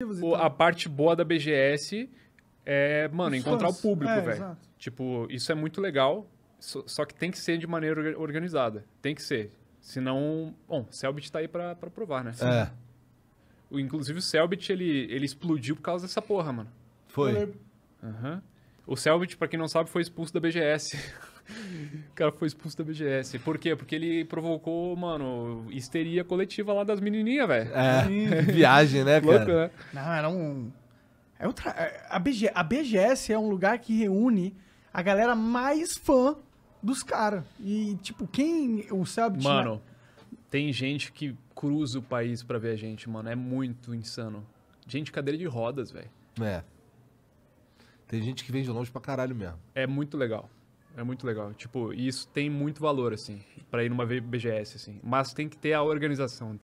Então. A parte boa da BGS é, mano, Os encontrar fãs. o público, é, velho. Tipo, isso é muito legal, só, só, que tem que ser de maneira organizada. Tem que ser. Senão, bom, Selbit tá aí pra, pra provar, né? É. O, inclusive o Selbit, ele, ele explodiu por causa dessa porra, mano. Foi. Uhum. O Selbit, pra quem não sabe, foi expulso da BGS. O cara foi expulso da BGS. Por quê? Porque ele provocou, mano, histeria coletiva lá das menininhas, velho. É, viagem, né, cara? Louco, né? Não, era um... É outra... É, a, BG... a BGS é um lugar que reúne a galera mais fã dos caras. E, tipo, quem o sabe Mano, tem gente que cruza o país pra ver a gente, mano. É muito insano. Gente, cadeira de rodas, velho. É. Tem gente que vem de longe pra caralho mesmo. É muito legal. É muito legal. Tipo, isso tem muito valor, assim, para ir numa BGS, assim. Mas tem que ter a organização.